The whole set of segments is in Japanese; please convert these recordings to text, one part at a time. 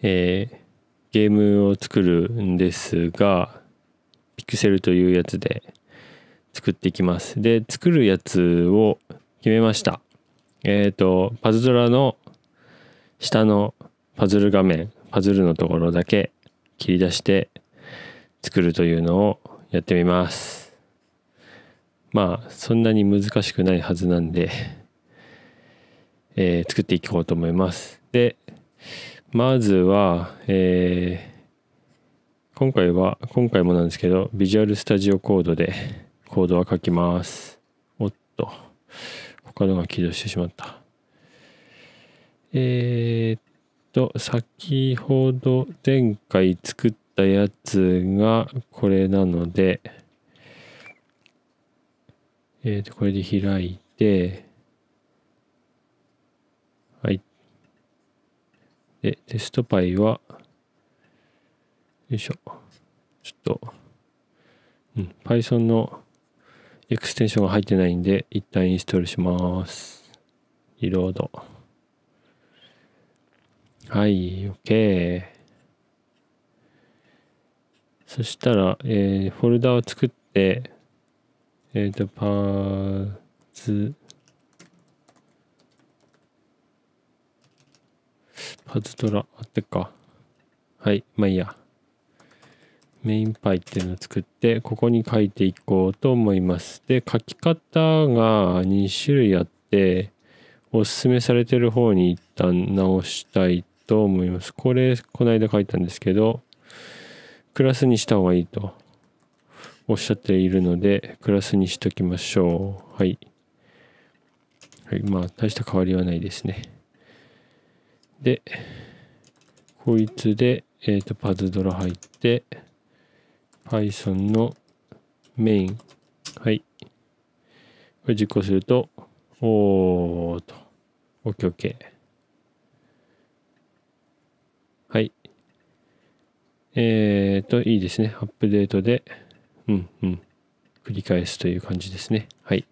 えー、ゲームを作るんですが、ピクセルというやつで作っていきます。で、作るやつを決めました。えっ、ー、と、パズドラの下のパズル画面、パズルのところだけ切り出して作るというのをやってみます。まあ、そんなに難しくないはずなんで、えー、作っていこうと思います。で、まずは、えー、今回は、今回もなんですけど、ビジュアルスタジオコードでコードは書きます。おっと、他のが起動してしまった。えー、っと、先ほど前回作ったやつがこれなので、えー、っと、これで開いて、で、テストパイは、よいしょ。ちょっと、うん、Python のエクステンションが入ってないんで、一旦インストールします。リロード。はい、OK。そしたら、えー、フォルダを作って、えっ、ー、と、パーズ、パズドラ、あってか。はい、まあいいや。メインパイっていうのを作って、ここに書いていこうと思います。で、書き方が2種類あって、おすすめされてる方に一旦直したいと思います。これ、こないだ書いたんですけど、クラスにした方がいいとおっしゃっているので、クラスにしときましょう。はい。はい、まあ、大した変わりはないですね。で、こいつで、えっ、ー、と、パズドラ入って、Python のメイン。はい。これ実行すると、おーと。OKOK。はい。えっ、ー、と、いいですね。アップデートで、うんうん。繰り返すという感じですね。はい。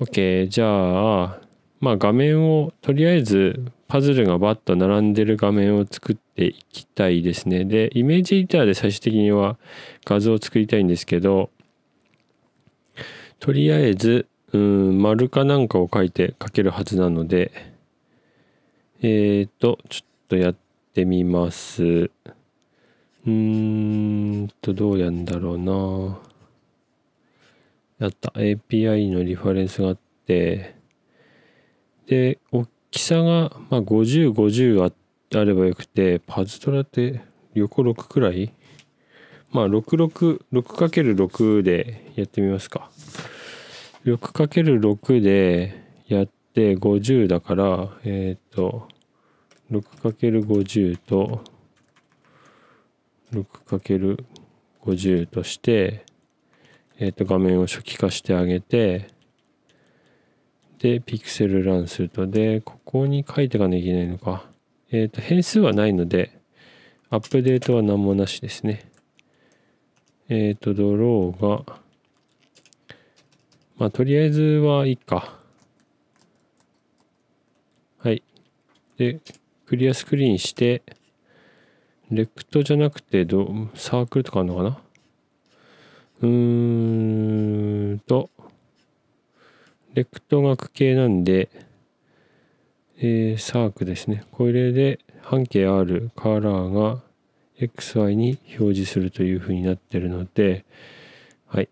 OK。じゃあ、まあ画面をとりあえずパズルがバッと並んでる画面を作っていきたいですね。で、イメージエディターで最終的には画像を作りたいんですけど、とりあえず、うん、丸かなんかを書いて書けるはずなので、えっ、ー、と、ちょっとやってみます。うーんと、どうやんだろうなやった。API のリファレンスがあって、で大きさが、まあ50、5 0あればよくてパズドラって横6くらいまあ 6×6 でやってみますか 6×6 でやって50だからえっ、ー、と 6×50 と 6×50 として、えっ、ー、と画面を初期化してあげてで、ピクセルランすると、で、ここに書いていかなきゃいけないのか。えっ、ー、と、変数はないので、アップデートは何もなしですね。えっ、ー、と、ドローが、まあ、とりあえずはいいか。はい。で、クリアスクリーンして、レクトじゃなくてど、サークルとかあるのかなうーんと、レクト学系なんで、えー、サークですね。これで半径 R カーラーが XY に表示するというふうになってるので、はい。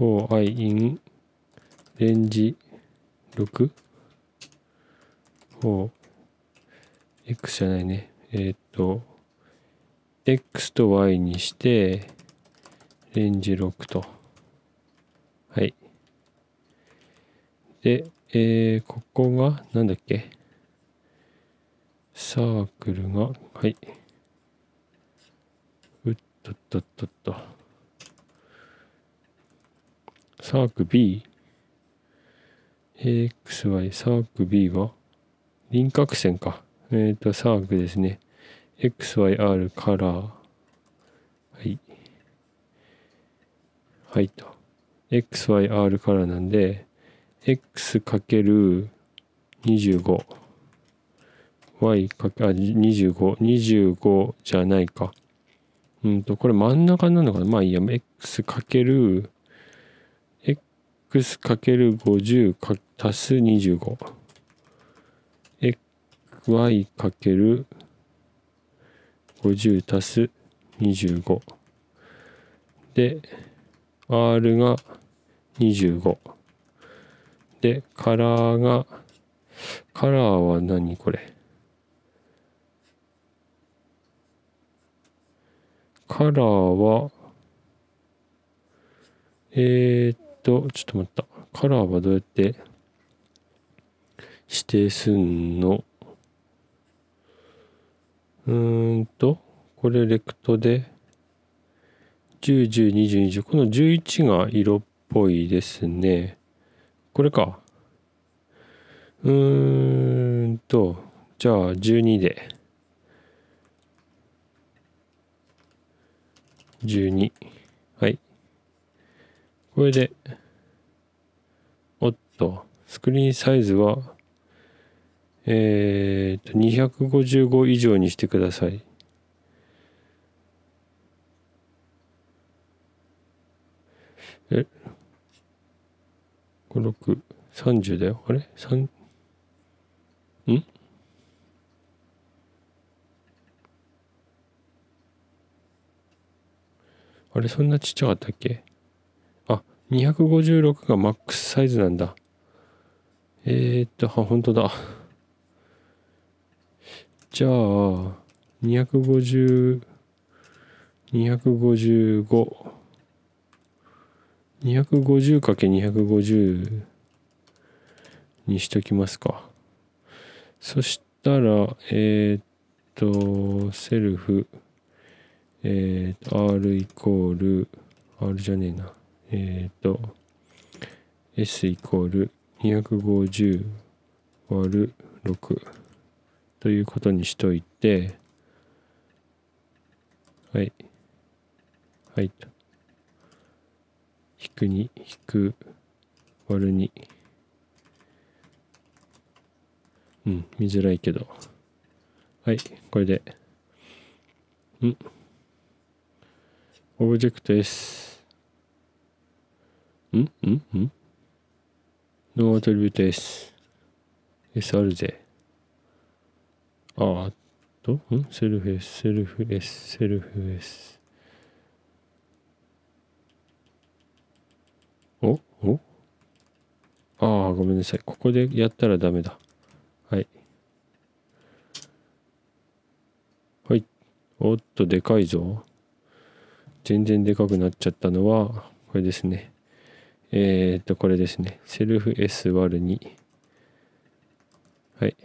4 i in レンジ 6? 4 x じゃないね。えー、っと、x と y にして、レンジ6と。はい。で、えー、ここが、なんだっけサークルが、はい。うっとっとっとっと。サーク B。AXY サーク B は輪郭線か。えっ、ー、と、サークですね。XYR カラー。はい。はいと。XYR カラーなんで、x×25。y かけ、あ、25。25じゃないか。うんと、これ真ん中なのかなまあいいや、x かける、x かける50か、足す25。y かける50足す25で R が25でカラーがカラーは何これカラーはえー、っとちょっと待ったカラーはどうやって指定すんのうーんと、これレクトで、10、10、20、20。この11が色っぽいですね。これか。うーんと、じゃあ12で。12。はい。これで、おっと、スクリーンサイズはえー、と255以上にしてください。え5、6、30だよ。あれ ?3、んあれそんなちっちゃかったっけあ、256がマックスサイズなんだ。えー、っと、あ、本当だ。じゃあ250 255 250×250 にしときますかそしたらえー、っとセルフえー、っと R イコール R じゃねえなえー、っと S イコール250割る6ということにしといて、はい。はい。引くに、引く、割るに。うん、見づらいけど。はい、これで。うん。オブジェクト S。んんんノーアトリビュート S。S あるぜ。あ、あと、んセルフ S、セルフ S、セルフ S。おおああ、ごめんなさい。ここでやったらダメだ。はい。はい。おっと、でかいぞ。全然でかくなっちゃったのは、これですね。えー、っと、これですね。セルフ S÷2。はい。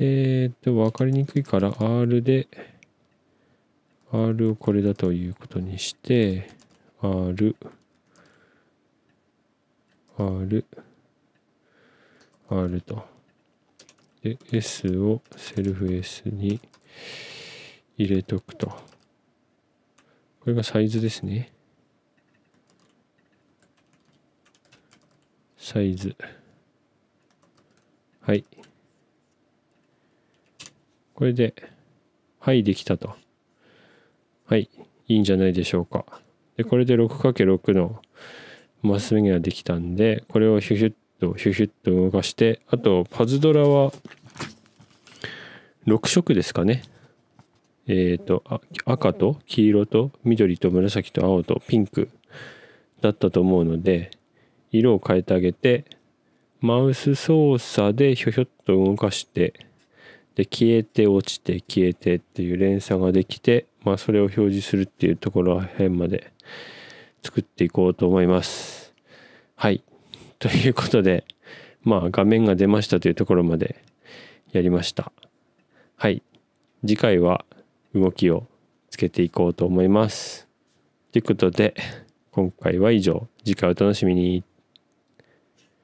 えー、っと、わかりにくいから R で、R をこれだということにして、R、R、R と。で、S をセルフ S に入れとくと。これがサイズですね。サイズ。はい。これで、はい、できたと。はい、いいんじゃないでしょうか。で、これで 6×6 のマス目ができたんで、これをヒュヒュッと、ヒュヒュッと動かして、あと、パズドラは、6色ですかね。えっ、ー、と、赤と黄色と緑と紫と青とピンクだったと思うので、色を変えてあげて、マウス操作でひょひょっと動かして、で消えて落ちて消えてっていう連鎖ができて、まあ、それを表示するっていうところ辺まで作っていこうと思います。はい。ということで、まあ画面が出ましたというところまでやりました。はい。次回は動きをつけていこうと思います。ということで、今回は以上。次回お楽しみに。